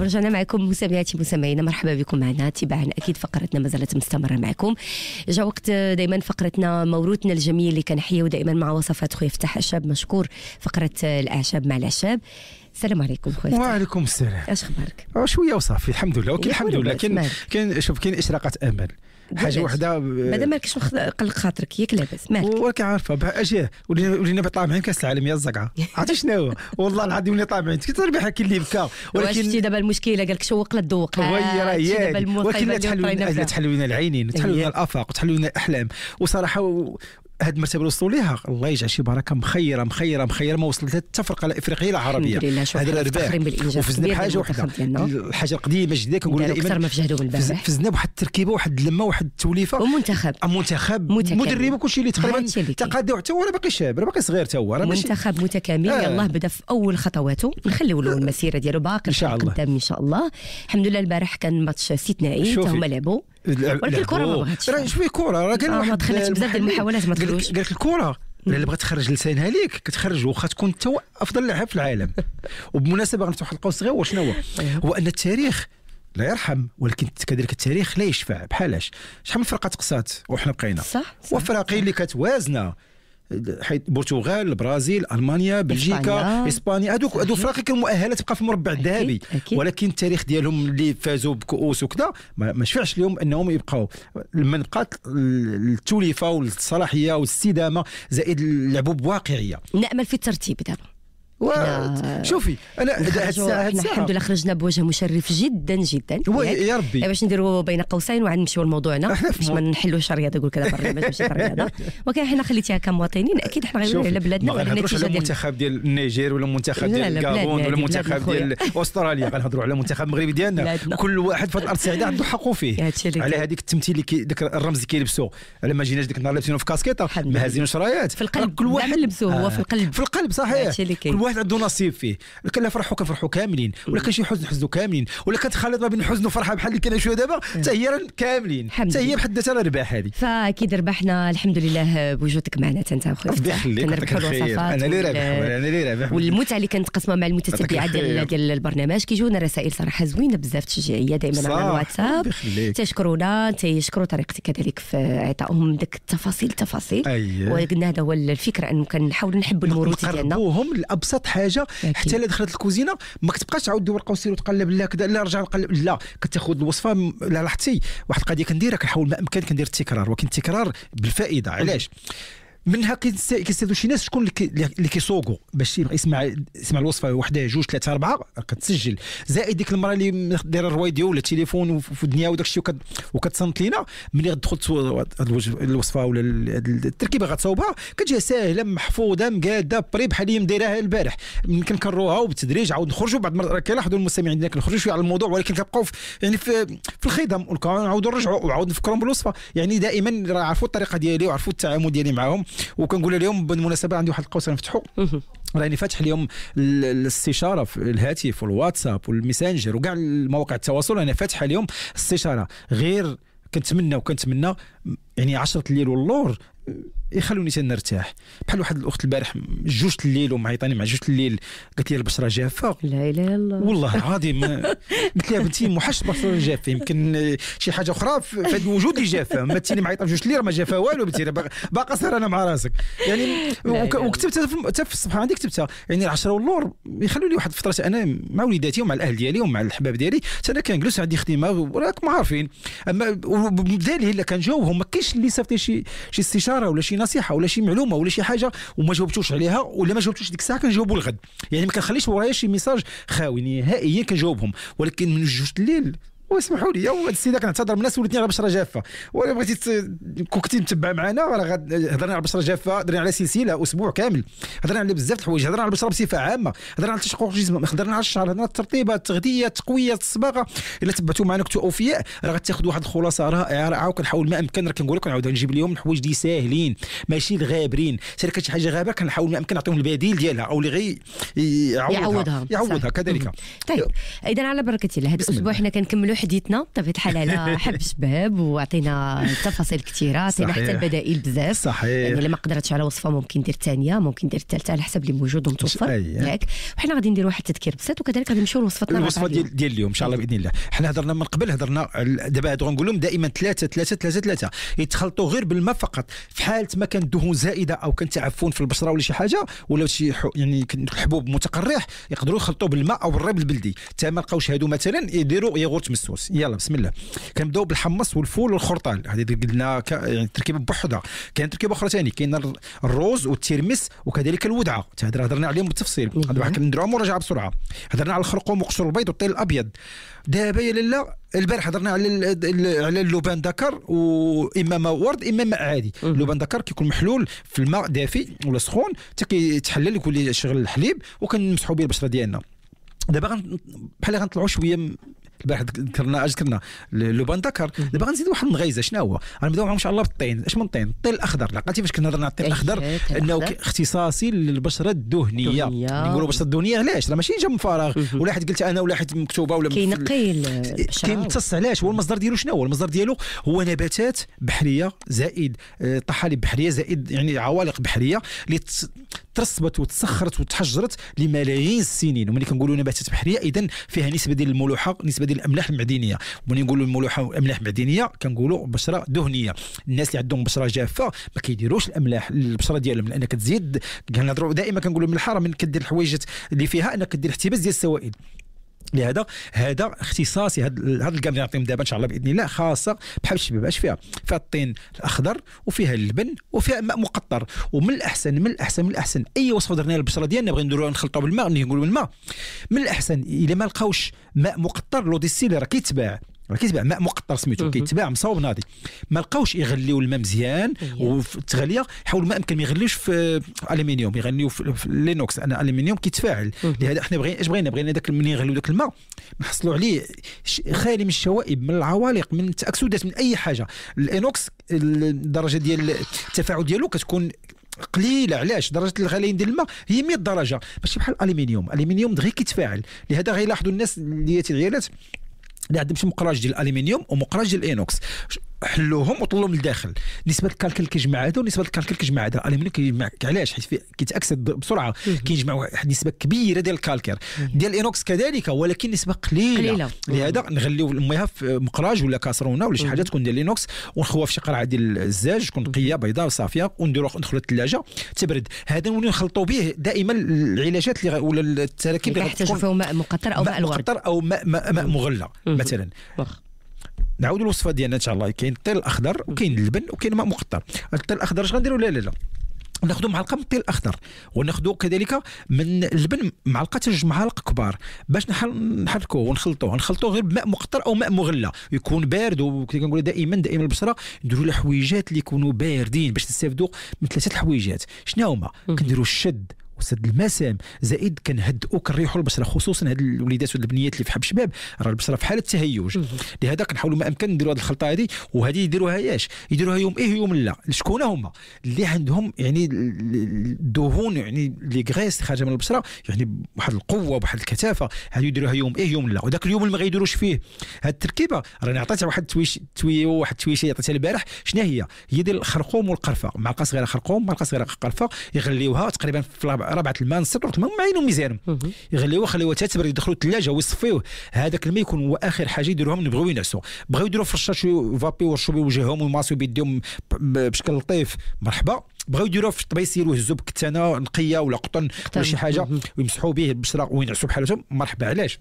رجعنا معكم متابعاتي مستمعينا مرحبا بكم معنا تباعا اكيد فقرتنا ما زالت مستمره معكم جا وقت دائما فقرتنا موروثنا الجميل اللي كنحيو دائما مع وصفات خويا فتح الشاب مشكور فقره الاعشاب مع الاعشاب السلام عليكم خويا وعليكم السلام اش اخبارك أه، شويه وصافي الحمد لله ولكن الحمد لله كاين كاين شوف كاين اشراقات امل حاجه وحده مادام مالكش قلق خاطرك ياك لاباس مالك وراك عارفه اجي ولينا طالعين كاس العالم يا الزقعه عرفتي شنو والله العظيم ولينا طالعين كي تربح كي اللي بكا ولكن شفتي دابا المشكله قال لك شوق للذوق هي راهي ولكن تحلوا لنا العينين تحلوا إيه. لنا الافاق تحلوا لنا الاحلام وصراحه هاد المرتبه اللي وصلوا ليها الله يجعل شي بركه مخيره مخيره مخيره ما وصلت حتى فرقة لا افريقيه لا عربيه هذا الارباح وفزنا بحاجه واحده الحاجه القديمه جدا كنقول دائما اكثر ما فجهدوا بالبارح فزنا بواحد التركيبه واحد اللمه واحد التوليفه ومنتخب منتخب وكل آه، شيء اللي تقريبا تقاد حتى هو راه باقي شاب راه باقي صغير حتى هو منتخب متكامل آه. يلاه بدا في اول خطواته نخليو له المسيره ديالو باقي ان شاء الله قدام ان شاء الله الحمد لله البارح كان ماتش استثنائي هما لعبوا ولكن الكره ما بغاتش راه كره راه آه، كان واحد ما بزاف ديال المحاولات ما تخرجش قال لك الكره الا بغات تخرج لسانها ليك كتخرج واخا تكون انت افضل لاعب في العالم وبالمناسبه غنفتح القوس صغير وشنو هو أيوه. هو ان التاريخ لا يرحم ولكن كذلك التاريخ لا يشفع بحالاش شحال من فرقه تقصات وحنا بقينا صح, صح وفرقين اللي كانت وازنه حيت البرتغال البرازيل المانيا بلجيكا اسبانيا هذوك هذو فرق كانوا مؤهله تبقى في المربع الذهبي ولكن التاريخ ديالهم اللي فازوا بكؤوس وكذا ما شفعش لهم انهم يبقاو من بقات التوليفه والصلاحيه والاستدامه زائد لعبوا بواقعيه نامل في الترتيب دابا و... شوفي انا الحمد لله خرجنا بوجه مشرف جدا جدا يا ربي أه، باش نديروا بين قوسين وعاد نمشيو لموضوعنا باش ما نحلوش الرياضه نقول كذا برنامج ماشي الرياضه ولكن حنا خليتيها كمواطنين اكيد حنا غير على بلادنا وعلى النتيجه ديال المنتخب ديال النيجير ولا المنتخب ديال الكابون ولا المنتخب ديال استراليا غنهضروا على المنتخب المغربي ديالنا كل واحد في الارض السعيده عنده حقه فيه على هذيك التمثيل اللي ذاك الرمز اللي كيلبسوا على ما جيناش ديك النهار لابسينه في كاسكيطه ما هازينوش رايات في القلب كل واحد لبسوه هو في القلب في القلب صحيح واحد عنده نصيب فيه لا فرحوا كنفرحوا كاملين ولا كان شي حزن حزنوا كاملين ولا كتخلط ما بين حزن وفرحه بحال اللي شويه دابا حتى هي كاملين حتى هي بحد ذاتها رباح هذه فاكيد ربحنا الحمد لله بوجودك معنا حتى انت خويا ربي يخليك انا اللي رابح انا اللي رابح والمتعه اللي قسمة مع المتتبعه ديال ديال البرنامج كيجيونا رسائل صراحه زوينه بزاف تشجيعيه دائما على الواتساب تيشكرونا تيشكروا طريقتي كذلك في عطائهم ديك التفاصيل التفاصيل أيوه. وقلنا هذا هو الفكره انه كنحاولوا نحبوا المرور ديالنا نقربوهم لابسط ابسط حاجه حتى الا دخلت الكوزينه ما كتبقاش تعاود دور القوسين وتقلب لا كذا لا رجع نقلب لا كتاخذ الوصفه لا لاحظتي واحد القضيه كنديرها كنحاول ما امكن كندير التكرار ولكن التكرار بالفائده علاش منها كيستافدوا شي ناس شكون اللي كيسوقوا باش يبغي يسمع يسمع الوصفه وحده جوج ثلاثه اربعه كتسجل زائد ديك المره اللي دايره الرويديو ولا التليفون في الدنيا وداك الشيء وكتصنت لينا ملي غتدخل الوصفه ولا التركيبه غتصاوبها كتجي ساهله محفوظه مقاده بري بحال اللي مدايراها البارح يمكن كنروها وبالتدريج عاود نخرجوا بعض المرات كيلاحظوا المستمعين ديالنا كنخرجوا شويه على الموضوع ولكن كنبقاو يعني في, في الخدم ونعاودوا نرجعوا وعاود نفكرهم بالوصفه يعني دائما راه عرفوا الطريقه ديالي وعرفوا التعامل ديالي معاهم وكنقول اليوم بالمناسبه عندي واحد القوس نفتحو راني فاتح اليوم الاستشاره في الهاتف والواتساب والميسنجر وكاع المواقع التواصل انا فاتحه اليوم استشاره غير كنتمنى وكنتمنى يعني 10 الليل واللور يخلوني تنرتاح بحال واحد الاخت البارح جوج الليل ومعيطاني مع جوج الليل قالت لي البشره جافه لا اله الا والله العظيم قلت لها بنتي موحش البشره جافه يمكن شي حاجه اخرى في هذا الوجود اللي جافه ما تيني معيطه جوج الليل ما جافه والو بنتي باقا صاير انا مع راسك يعني وكتبتها حتى في الصفحه عندي كتبتها يعني العشره واللور يخلوا لي واحد الفتره انا مع وليداتي ومع الاهل ديالي ومع الحباب ديالي انا كنجلس عندي خدمه وراكم عارفين اما بدالي الا كنجاوبهم ما كاينش اللي صيفط شي شي استشاره ولا شي نصيحه ولا شي معلومه ولا شي حاجه وما جاوبتوش عليها ولا ما جاوبتوش ديك الساعه كنجاوبو الغد يعني ما كنخليش ورايا شي ميساج خاوي نهائيا كنجاوبهم ولكن من جوج الليل واسمحوا لي هو السيده كنعتذر من الناس ولتني على بشره جافه ولا بغيتي كون كنتي متبع معنا راه هضرنا على بشره جافه هضرنا على سلسله اسبوع كامل هضرنا على بزاف الحوايج هضرنا على البشره بصفه عامه هضرنا على تشقق الجسم هضرنا على الشعر هضرنا على الترطيبه التغذيه التقويه الصباغه الا تبعتوا معنا كنتوا اوفياء راه غتاخذوا واحد الخلاصه رائعه رائعه وكنحاول ما امكن راه كنقول لك نعاود نجيب لهم الحوايج اللي ساهلين ماشي الغابرين سير كانت شي حاجه غابه كنحاول ما امكن نعطيهم البديل ديالها او اللي غي يعوضها يعوضها كذلك طيب اذا على بركه الله هذا الاسبوع حنا كنكملوا حديثنا بطبيعه طيب، الحال على حب شباب وعطينا تفاصيل كثيره عطينا حتى البدائل بزاف صحيح يعني الا ما قدرتش على وصفه ممكن دير الثانيه ممكن دير الثالثه على حسب اللي موجود ومتوفر ياك وحنا غادي نديروا واحد التذكير بسيط وكذلك غادي نمشيو لوصفتنا الوصفه ديال دي اليوم ان شاء الله باذن الله حنا هضرنا من قبل هضرنا دابا غنقول لهم دائما ثلاثه ثلاثه ثلاثه ثلاثه يتخلطوا غير بالماء فقط في حاله ما كان الدهون زائده او كان تعفن في البشره ولا شي حاجه ولا شي يعني حبوب متقرح يقدروا يخلطوا بالماء او الريب البلدي تا ما لقاوش هادو مثلا يديروا ياغورت السوس يلا بسم الله كنبداو بالحمص والفول والخرطال هذه قلنا ك... يعني تركيبه بوحدها كاين تركيبه اخرى ثاني كاين الروز والترمس وكذلك الودعه هذا هضرنا عليهم بالتفصيل هذا واحد نديروها مراجعه بسرعه هضرنا على الخرقوم وقشر البيض والطين الابيض دابا يا لاله البارح هضرنا على على اللبان دكر واما ورد اما عادي اللبان دكر كيكون محلول في الماء دافي ولا سخون حتى كيتحلل يكون شغل الحليب وكنمسحوا به البشره ديالنا دابا بحال غنطلعوا شويه البارح ذكرنا ذكرنا اللبان ذكر دابا غنزيد واحد المغيزه شنو هو غنبداو ان شاء الله بالطين اش من طين الطين الاخضر لقيتي فاش كنا هضرنا على الطين إيه، الاخضر انه اختصاصي للبشره الدهنيه نقولوا يعني البشره الدهنيه علاش راه ماشي جا من فراغ ولا حد قلت انا ولا حد مكتوبه ولا كينقي البشره كيمتص علاش هو المصدر ديالو شنو هو المصدر ديالو هو نباتات بحريه زائد آه، طحالب بحريه زائد يعني عوالق بحريه اللي ترسبت وتسخرت وتحجرت لملايين السنين وملي كنقولوا نباتات بحريه اذا فيها نسبه ديال الملوحه نسبه ديال الاملاح المعدنيه وملي نقولوا الملوحه والاملاح المعدنيه كنقولوا بشره دهنيه الناس اللي عندهم بشره جافه ما كيديروش الاملاح البشره ديالهم لان كتزيد كنهضروا دائما كنقولوا من الحرام من كدير الحوايج اللي فيها انك كدير احتباس ديال السوائل لهذا هذا اختصاصي هاد هاد الكام اللي دابا ان شاء الله باذن الله خاصه بحال الشباب اش فيها فيها الطين الاخضر وفيها اللبن وفيها ماء مقطر ومن الاحسن من الاحسن من الاحسن اي وصفه درنا للبشره ديالنا بغينا نديروها نخلطوها بالماء نقولوا بالماء من الاحسن الا ما لقاوش ماء مقطر لو اللي راه كيتباع راه كيتباع ماء مقطر سميتو كيتباع مصاوب ناضي ما لقاوش يغليو الماء مزيان التغليه حاولوا ما امكن ما يغليوش في الومنيوم يغليو في لينوكس انا الومنيوم كيتفاعل لهذا احنا بغينا اش بغينا بغينا داك من يغليو داك الماء نحصلوا عليه خالي من الشوائب من العوالق من التاكسدات من اي حاجه الانوكس الدرجه ديال التفاعل ديالو كتكون قليله علاش درجه الغليان ديال الماء هي 100 درجه ماشي بحال الالومنيوم الالومنيوم دغيا كيتفاعل لهذا غيلاحظوا الناس اللي العيالات اللي عندهم مقراج ديال الالومنيوم ومقراج ديال الانوكس حلوهم وطلوهم لداخل نسبه الكالكل كيجمع هذا ونسبه الكالكل كيجمع هذا الالمنيوم كيجمع علاش حيت كيتاكسد بسرعه كيجمع واحد النسبه كبيره ديال الكالكير ديال الانوكس كذلك ولكن نسبه قليله, قليلة. لهذا نغليو الميه في مقراج ولا كاسرونه ولا شي حاجه تكون ديال الانوكس ونخوها في شي قرعه ديال الزاج تكون نقيه بيضاء وصافيه ونديرو ندخلو الثلاجه تبرد هذا نخلطوا به دائما العلاجات اللي ولا التراكيب اللي كيحتاجوا فيها ماء مقطر او ماء الورد مقطر او ماء ماء, ماء مغلى مثلا نعاود الوصفه ديالنا ان شاء الله كاين الطير الاخضر وكاين اللبن وكاين ماء مقطر الطير الاخضر اش غنديروا لا لا لا ناخذ معلقه من الطير الاخضر وناخذ كذلك من اللبن معلقه جوج معالق كبار باش نحركوه ونخلطوه نخلطوه غير بماء مقطر او ماء مغلى يكون بارد وكي كنقول دائما دائما البصره نديروا الحويجات اللي يكونوا باردين باش نستافدوا من ثلاثه الحويجات شنو هما كنديروا الشد الطقس المسام زائد كنهدئوا كنريحوا البشره خصوصا هاد الوليدات والبنيات اللي في حب شباب راه البشره في حاله تهيج لهذا كنحاولوا ما امكن نديروا هاد الخلطه هادي وهادي يديروها ياش يديروها يوم ايه يوم لا شكون هما اللي عندهم يعني الدهون يعني لي غريس خارجه من البشره يعني بواحد القوه بواحد الكثافه هادي يديروها يوم ايه يوم لا وذاك اليوم اللي ما غيديروش فيه هاد التركيبه راني عطيتها واحد التويش توي واحد التويشه عطيتها البارح شنو هي هي ديال الخرقوم والقرفه معلقه صغيره خرقوم معلقه صغيره قرفه يغليوها تقريبا في ربعه الماء نسكروا ما معينو عينهم يغليوه خليوه تتبرد يدخلوا الثلاجه ويصفيوه هذاك الماء يكون هو اخر حاجه يديروهم نبغيو ينعسوا بغاو يديروا شو فابي ورشوا بوجههم وماسوا بيديهم بشكل لطيف مرحبا بغاو يديروا في يديروا يهزوا بكتانه نقيه ولا قطن ولا شي حاجه ويمسحوا به البشره وينعسوا بحالتهم مرحبا علاش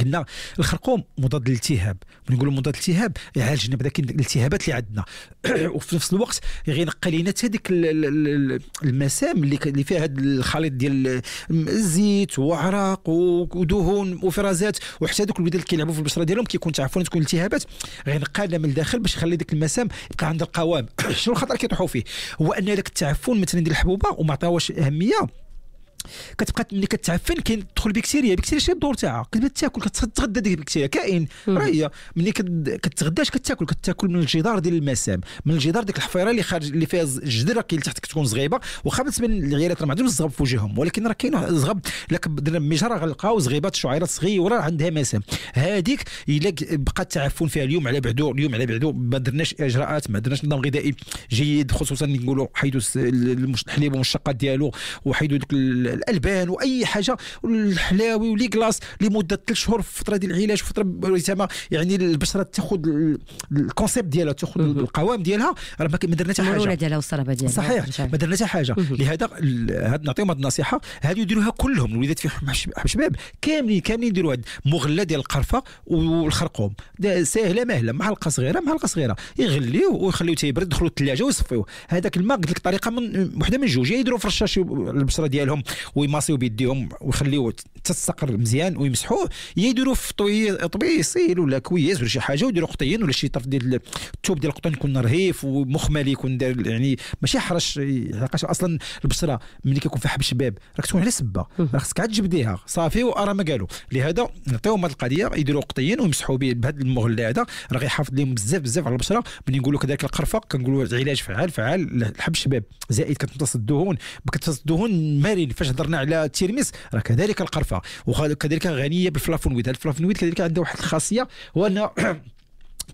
قلنا الخرقوم مضاد للالتهاب نقولوا مضاد للالتهاب يعالجنا لنا بداك الالتهابات اللي عندنا وفي نفس الوقت غينقي لينا حتى ديك المسام اللي اللي فيها هذا الخليط ديال الزيت وعرق ودهون وفرازات وحتى دوك الوداد اللي كيلعبوا في البشره ديالهم كيكون تعفوا تكون التهابات غينقى لنا من الداخل باش يخلي ديك المسام يبقى عندها القوام شنو الخطر كيطيحوا فيه هو ان داك التعفن مثلا ديال الحبوبه وما عطاوش اهميه كتبقى ملي كتعفن كيدخل بكتيريا بكتيريا شي الدور تاعها كتبدا تاكل كتغدى ديك البكتيريا كائن راه هي ملي كتغداش كتاكل كتاكل من الجدار ديال المسام من الجدار ديك الحفيره اللي خارج اللي فيها الجدره كاين تحت كتكون صغيبه واخا بالنسبه للعيالات راه ما عندهمش الزغب في وجههم ولكن راه كاين الزغب الا درنا مجره غنلقاو صغيبات شعيرات صغيره عندها مسام هذيك الا بقى التعفن فيها اليوم على بعدو اليوم على بعدو ما درناش اجراءات ما درناش نظام غذائي جيد خصوصا نقولوا حيدوا الحليب والمشتقات ديالو وحيدوا ديك الالبان واي حاجه الحلاوي ولي كلاص لمده ثلاث شهور في فتره ديال العلاج فتره اسامه يعني البشره تاخذ الكونسيبت ديالها تاخذ القوام ديالها راه ما درنا حتى حاجه ديالها والصلابه ديالها صحيح ما درنا حتى حاجه لهذا هاد نعطيهم هاد النصيحه هذه يديروها كلهم الوليدات في الشباب كاملين كاملين يديروا هاد مغله ديال القرفه والخرقوم ساهله مهله معلقه صغيره معلقه صغيره يغليوه ويخليوه تيبرد يدخلوا الثلاجه ويصفيوه هذاك الماء قلت لك طريقه من وحده من جوج يا يديروا في الرشاش البشره ديالهم ويماسيو بيديهم ويخليو تستقر مزيان ويمسحوه يا يديروا في طبيصيل ولا كويس ولا شي حاجه ويديروا قطين ولا شي طرف ديال الثوب ديال القطن يكون رهيف ومخمل يكون داير يعني ماشي حرش لاقاش اصلا البصره ملي كيكون فيها حب شباب راك تكون على سبه راه خصك عاد تجبديها صافي وارى ما قالوا لهذا نعطيهم هذه القضيه يديروا قطين ويمسحوا به بهذا المغل هذا راه غيحافظ لهم بزاف بزاف على البصره ملي نقولوا كذلك القرفه كنقولوا علاج فعال فعال الحب الشباب زائد كتمتص الدهون كتمتص الدهون مارين فاش هضرنا على الترميس راه كذلك القرفه مختلفه وكذلك غنيه بالفلافونويد هاد الفلافونويد كذلك عنده واحد الخاصيه هو انه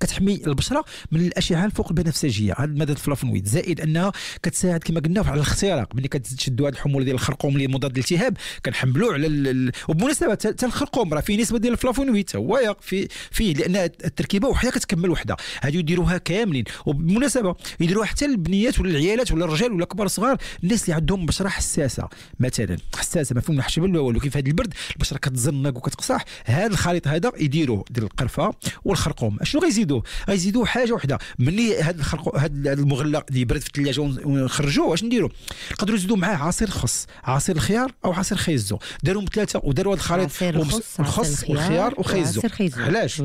كتحمي البشره من الاشعه الفوق البنفسجيه هذا الماده الفلافونويد زائد انها كتساعد كما قلنا على الاختراق ملي كتشدوا هذه الحموله ديال الخرقوم اللي مضاد للالتهاب كنحملوه على ال... وبالمناسبه حتى الخرقوم راه فيه نسبه ديال الفلافونويد هو في فيه لان التركيبه وحده كتكمل وحده هذه يديروها كاملين وبالمناسبه يديروها حتى البنيات ولا العيالات ولا الرجال ولا كبار صغار الناس اللي عندهم بشره حساسه مثلا حساسه ما فيهم حشبه ولا والو كيف هذا البرد البشره كتزنق وكتقصح هذا الخليط هذا يديروه ديال القرفه والخرقوم شنو غيزيد يزيدوه غيزيدوه حاجه وحده ملي هاد الخلق هاد المغلق اللي برد في الثلاجه ونخرجوه واش نديروا نقدروا نزيدوا معاه عصير خص عصير الخيار او عصير خيزو داروا ثلاثه وداروا هذا الخليط الخس والخيار وخيزو علاش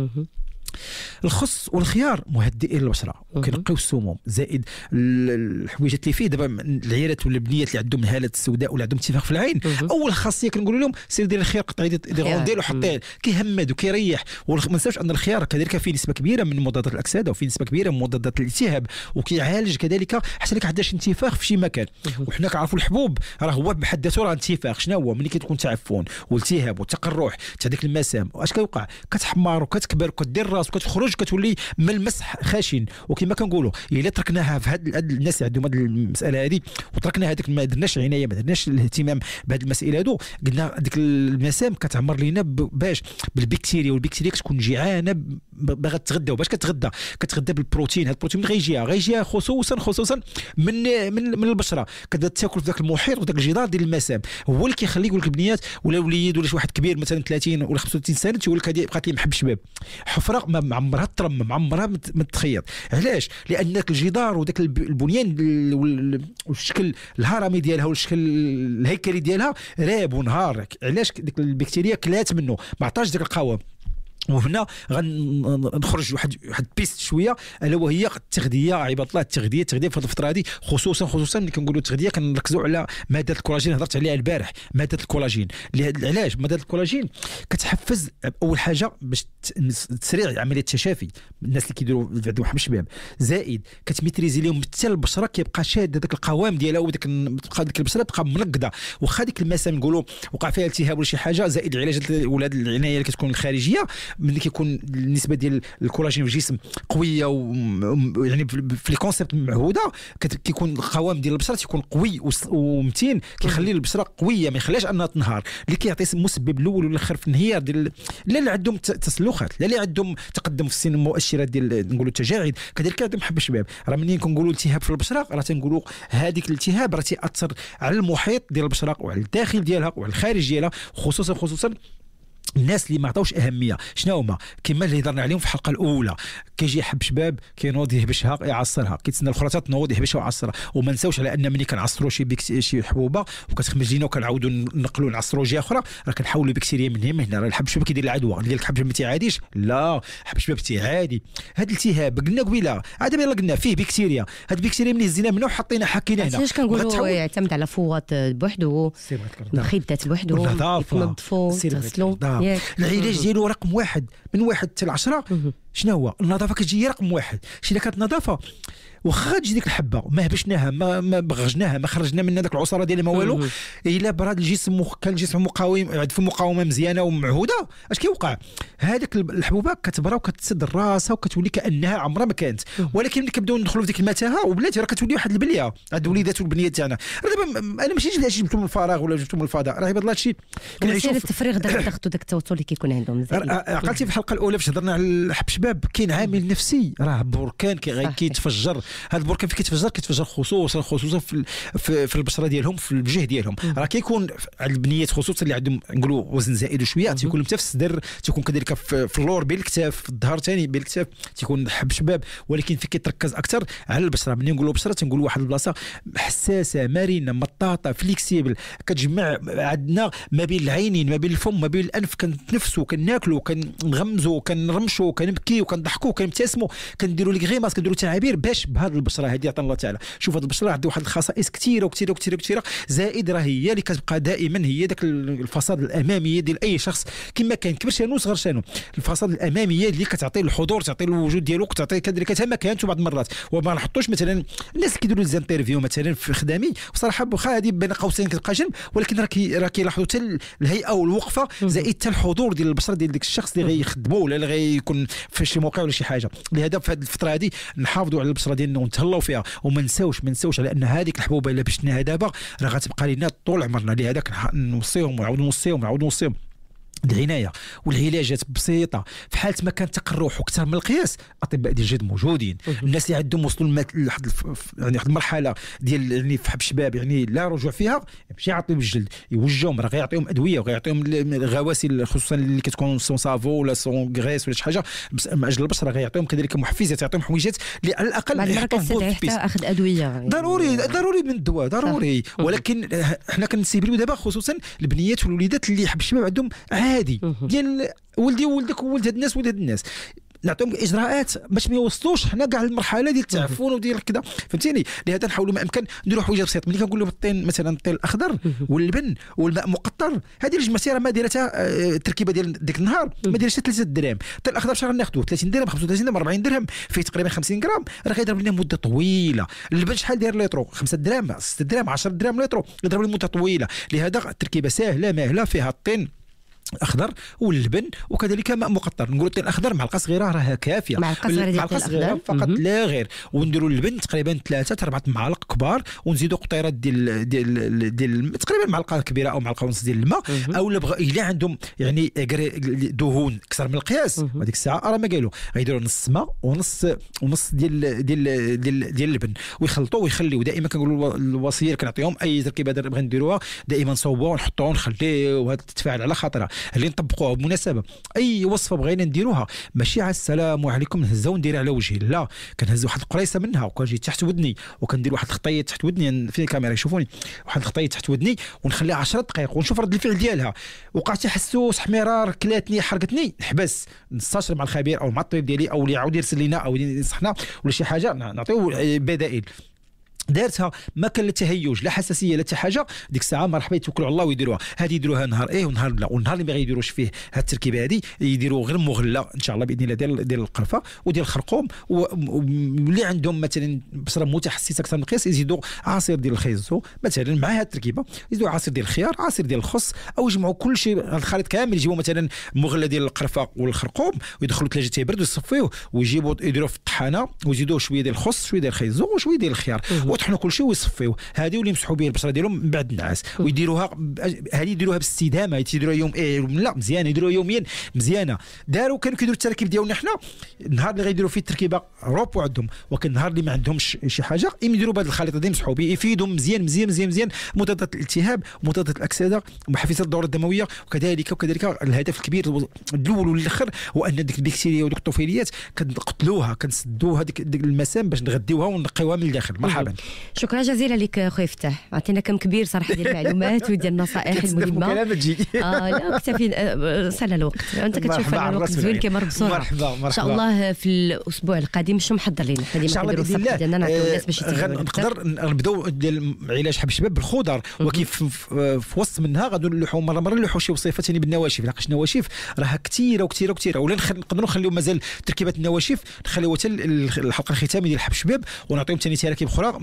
الخص والخيار مهدئين للبشره وكينقيو السموم زائد الحويجات اللي فيه دابا العيالات ولا البنيات اللي عندهم الهالات السوداء ولا عندهم اتفاق في العين اول خاصيه كنقول لهم سير دير الخيار قطعي دير غونديل وحطيه كيهمد وكيريح وما نساوش ان الخيار كذلك فيه نسبه كبيره من مضادات الاكسده وفيه نسبه كبيره من مضادات الالتهاب وكيعالج كذلك حتى لك عندهاش انتفاخ في شي مكان وحنا كنعرفوا الحبوب راه هو بحد ذاته راه انتفاخ شنو هو ملي كتكون تعفن والتهاب وتقرح تاع ديك المسام واش كيوقع كتحمر وكتكبر وكدير خلاص كتخرج كتولي من المسح خشن وكما كنقولوا الا تركناها في هاد الناس اللي عندهم هاد المساله هذه وتركنا هذيك ما درناش عنايه ما درناش الاهتمام بهاد المسائل هادو قلنا ديك المسام كتعمر لينا باش بالبكتيريا والبكتيريا كتكون جيعانه باغا تتغدى وباش كتغدى كتغدى بالبروتين هاد البروتين غيجيها غيجيها خصوصا خصوصا من من من البشره كتبدا تاكل في ذاك المحيط وذاك الجدار ديال المسام هو اللي كيخلي يقول لك البنيات ولا وليد ولا شي واحد كبير مثلا 30 ولا 35 سنه تيقول لك هذه بقات لي محب شباب حفره معمرها ترمم معمرها ما تخيط علاش لانك الجدار وداك البنيان والشكل الهرمي ديالها والشكل الهيكلي ديالها راب ونهار علاش ديك البكتيريا كلات منه ما عطاش ديك القوام وهنا غنخرج واحد واحد بيست شويه الا وهي التغذيه عباد الله التغذيه التغذيه في هذه الفتره هذه خصوصا خصوصا ملي كنقولوا التغذيه كنركزوا على ماده الكولاجين هضرت عليها البارح ماده الكولاجين علاش ماده الكولاجين كتحفز اول حاجه باش تسريع عمليه التشافي الناس اللي كيديروا عندهم حمش الشباب زائد كتميتريزي لهم حتى البشره كيبقى شاد هذاك القوام ديالها وديك تبقى ديك البشره تبقى منقده واخا ديك المسام نقولوا وقع فيها التهاب ولا شي حاجه زائد العلاج ولا العنايه اللي كتكون الخارجيه ملي كيكون النسبه ديال الكولاجين في الجسم قويه و يعني في لي كونسيبت معهوده كيكون القوام ديال البشره تيكون قوي ومتين كيخلي البشره قويه ما يخليهاش انها تنهار اللي كيعطي المسبب الاول والاخر في الانهيار ديال لا اللي عندهم تسلخات لا اللي عندهم تقدم في السن مؤشرات ديال نقولوا التجاعيد كذلك عندهم حب الشباب راه منين كنقولوا التهاب في البشره راه تنقولوا هذيك الالتهاب راه تاثر على المحيط ديال البشره وعلى الداخل ديالها وعلى الخارج ديالها خصوصا خصوصا الناس اللي ما عطاوش اهميه شنو هما كما اللي هضرنا عليهم في الحلقه الاولى كيجي يحب شباب كينوض يهبشها يعصرها كيتسنى الاخرى تنوض يهبشها ويعصرها وما نساوش على ان ملي كنعصروا شي بيكس... شي حبوبه وكتخمج لينا وكنعاودوا نقلوا نعصروا جهه اخرى راه كنحولوا بكتيريا من هنا هنا راه الحب شباب كيدير العدوى قال لك الحب شباب ما تيعاديش لا الحب شباب تيعادي هذا الالتهاب قلنا قبيله عاد يلا قلنا فيه بكتيريا هاد البكتيريا ملي هزينا منه وحطينا حكينا هنا علاش كنقولوا يعتمد على فوات بوحدو خبتات بوحدو العلاج ديالو رقم واحد من واحد حتى 10 شنو هو النظافه كتجي هي رقم واحد شي كانت النظافه واخا تجي ديك الحبه ما هبشناها ما ما بغجناها ما خرجنا منها داك العصاره ديالها ما والو الا براد الجسم كان الجسم مقاوم في مقاومه مزيانه ومعهوده اش كيوقع هذيك الحبوبه كتبرا وكتسد راسها وكتولي كانها عمرها ما كانت ولكن ملي كنبداو ندخلوا في ديك المتاهه وبلاتي راه كتولي واحد البليه عند وليدات والبنيه تاعنا دابا انا ماشي اللي جبتهم من الفراغ ولا جبتهم من الفضاء راه يبدل هادشي كنعيشو التفريغ داك الضغط وداك التوتر اللي كيكون عندهم عقلتي في الحلقه الاولى فاش هضرنا على الحبش شباب كاين عامل نفسي راه بركان كي كيتفجر هذا البركان فين كيتفجر كيتفجر خصوصا خصوصا في في البشره ديالهم في الوجه ديالهم راه كيكون على البنيات خصوصا اللي عندهم نقولوا وزن زائد وشويه تيكون انت في الصدر تيكون كذلك في اللور بين الكتاف في الظهر ثاني بين الكتاف تيكون حب شباب ولكن فين كيتركز اكثر على البشره ملي نقولوا بشره تنقول واحد البلاصه حساسه مرنه مطاطه فليكسيبل كتجمع عندنا ما بين العينين ما بين الفم ما بين الانف كنتنفسوا كناكلوا كنغمزوا كنرمشوا كنبكي كنبكي وكنضحكوا وكنبتسموا كنديروا لي غيماس كنديروا تعابير باش بهذه البشره هذه عطانا الله تعالى شوف هذه البشره عندها واحد الخصائص كثيره وكثيره وكثيره وكثيره زائد راه هي اللي كتبقى دائما هي ذاك الفصاد الاماميه ديال اي شخص كما كان كبر شانو صغر شانو الفصاد الاماميه اللي كتعطي الحضور تعطي الوجود ديالو كتعطي كذلك حتى كانت بعض المرات وما نحطوش مثلا الناس اللي كيديروا الانترفيو مثلا في خدامي بصراحه واخا هذه بين قوسين كتبقى جنب ولكن راه راه كيلاحظوا حتى الهيئه والوقفه زائد حتى الحضور ديال البشره ديال داك الشخص اللي غيخدموا ولا اللي غيكون في في شي موقع ولا شي حاجه لهذا في هذه الفتره هذه نحافظوا على البصره ديالنا ونتهلاو فيها وما نساوش ما نساوش على ان هذيك الحبوبه اللي بشتناها دابا راه غتبقى لنا طول عمرنا لهذا نوصيهم ونعاود نوصيهم ونعاود نوصيهم العنايه والعلاجات بسيطه في حاله ما كان تقرح اكثر من القياس اطباء ديال الجلد موجودين الناس اللي عندهم وصلوا لواحد يعني واحد المرحله ديال يعني في شباب يعني لا رجوع فيها يمشي يعطيهم الجلد يوجههم راه غيعطيهم ادويه وغيعطيهم الغواسل خصوصا اللي كتكون سون سافو ولا سون غريس ولا شي حاجه من اجل البشره غيعطيهم كذلك محفزات يعطيهم حويجات اللي على الاقل يحطوا حتى اخذ ادويه ضروري ضروري من الدواء ضروري ولكن حنا كنسيبريو دابا خصوصا البنيات والوليدات اللي حب الشباب عندهم هذه ديال ولدي وولدك وولد هاد الناس ولد هاد الناس نعطيهم اجراءات باش ما يوصلوش حنا كاع المرحله ديال التعفن وديال كذا فهمتيني لهذا نحاولوا ما امكن نديروا حوايج بسيطه ملي كنقول لهم الطين مثلا الطين الاخضر واللبن والماء مقطر هذه الجمعسيه راه ما دايره آه، التركيبه ديال ديك النهار ما دايرش 3 دراهم الطين الاخضر شحال ناخذوا 30 درهم 35 درهم 40 درهم فيه تقريبا 50 غرام راه غيضرب لنا مده طويله اللبن شحال داير ليطرو 5 دراهم 6 دراهم 10 دراهم ليطرو يضرب لنا مده طويله لهذا التركيبه سهله ماهله فيها الطين اخضر واللبن وكذلك ماء مقطر نقولوا الطين الاخضر معلقه صغيره راها كافيه معلقه صغيره معلقه صغيره فقط م -م. لا غير ونديروا اللبن تقريبا ثلاثه اربعه معالق كبار ونزيدوا قطيرات ديال ديال ديال تقريبا معلقه كبيره او معلقه ونص ديال الماء او بغى الا عندهم يعني دهون اكثر من القياس هذيك الساعه راه ما قالوا غيديروا نص ماء ونص ونص ديال ديال ديال ديال اللبن ويخلطوا ويخليوا دائما كنقولوا الوصيه اللي كنعطيهم اي تركيبه بغينا نديروها دائما نصوبوها ونحطوها ونخليوها تتفاعل على خاطرها اللي نطبقوها بمناسبه اي وصفه بغينا نديروها ماشي على السلام عليكم نهزها ونديرها على وجهي لا كنهز واحد القريصه منها وكنجي تحت ودني وكندير واحد الخطيه تحت ودني في الكاميرا يشوفوني واحد الخطيه تحت ودني ونخليها 10 دقائق ونشوف رد الفعل ديالها وقعت حسوس حمرار كلاتني حرقتني نحبس نستشر مع الخبير او مع الطبيب ديالي او اللي يعاود يرسل لنا او ينصحنا ولا شي حاجه نعطيو بدائل دارتها ما كان لا تهيج لا حساسيه لا حتى حاجه ديك الساعه مرحبا يتوكلوا على الله ويديروها هذه يديروها نهار ايه ونهار لا والنهار اللي ما غيديروش فيه هذه التركيبه هذه يديروا غير مغله ان شاء الله باذن الله ديال ديال القرفه وديال الخرقوم واللي عندهم مثلا بصره متحسسه اكثر من القياس يزيدوا عصير ديال الخيزو مثلا مع هذه التركيبه يزيدوا عصير ديال الخيار عصير ديال الخص او يجمعوا كل شيء الخليط كامل يجيبوا مثلا مغله ديال القرفه والخرقوم ويدخلوا الثلاجه تيبرد ويصفيوه ويجيبوا يديروه في الطحانه ويزيدوا شويه ديال الخص شويه ديال الخيزو وشويه ديال الخيار ويطحنوا كل شيء ويصفيوه هذه واللي يمسحوا به البشره ديالهم من بعد النعاس ويديروها هذه يديروها باستدامه يديروها يوم إيه لا مزيانه يديروها يوميا مزيانه داروا كانوا كيديروا التركيب ديالنا حنا النهار اللي غيديروا فيه التركيبه روبو عندهم ولكن النهار اللي ما عندهمش شي حاجه يديروا بهذا الخليط هذا يمسحوا به يفيدهم مزيان مزيان مزيان مزيان مضادات الالتهاب مضادات الاكسده محفزه الدوره الدمويه وكذلك وكذلك الهدف الكبير الاول والاخر هو ان ديك البكتيريا وديك الطفيليات كنقتلوها كنسدوا هذيك المسام باش نغذيوها ونقيوها من الداخل مرحبا شكرا جزيلا لك اخوي فتح عطينا كم كبير صراحه ديال المعلومات وديال النصائح المهمه كلام تجي اه لا اكتفي سال آه، الوقت انت كتشوف الوقت زوين كيمر بسرعه مرحبا مرحبا ان شاء الله في الاسبوع القادم شنو محضر لنا ان شاء الله باذن الله ديالنا نعطيو الناس باش نقدر نبداو ديال علاج حب الشباب بالخضر وكيف في وسط منها غادي نلوحوا مره مره نلوحوا شي وصفه ثاني يعني بالنواشف لحقاش النواشف راها كثيره وكثيره وكثيره ولا نقدروا نخليو مازال تركيبات النواشف نخليوها حتى الحلقه الختاميه ديال حب الشباب ونعطيهم ثاني تراكيب اخرى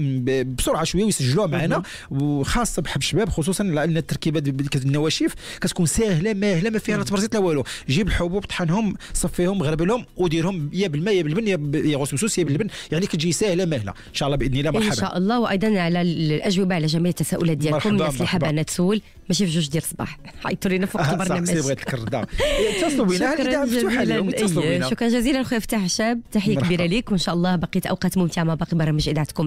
بسرعه شويه ويسجلوها معنا وخاصه بحب الشباب خصوصا لان التركيبات النواشف كتكون ساهله ماهله ما فيها لا تبرزيط لا والو جيب الحبوب طحنهم صفيهم غربلهم وديرهم يا بالماء يا باللبن يا غوسمسوس يا باللبن يعني كتجي ساهله ماهله ان شاء الله باذن الله مرحبا ان شاء الله وايضا على الاجوبه على جميع التساؤلات ديالكم الناس اللي حابه تسول ماشي في جوج ديال الصباح حيطوا لينا فوق البرنامج أه، صح بغيت الكرده إيه، اتصلوا بنا إيه، شكرا جزيلا خويا فتح الشاب تحيه كبيره لك وان شاء الله بقيت اوقات ممتعه مع باقي برامج اذاعتكم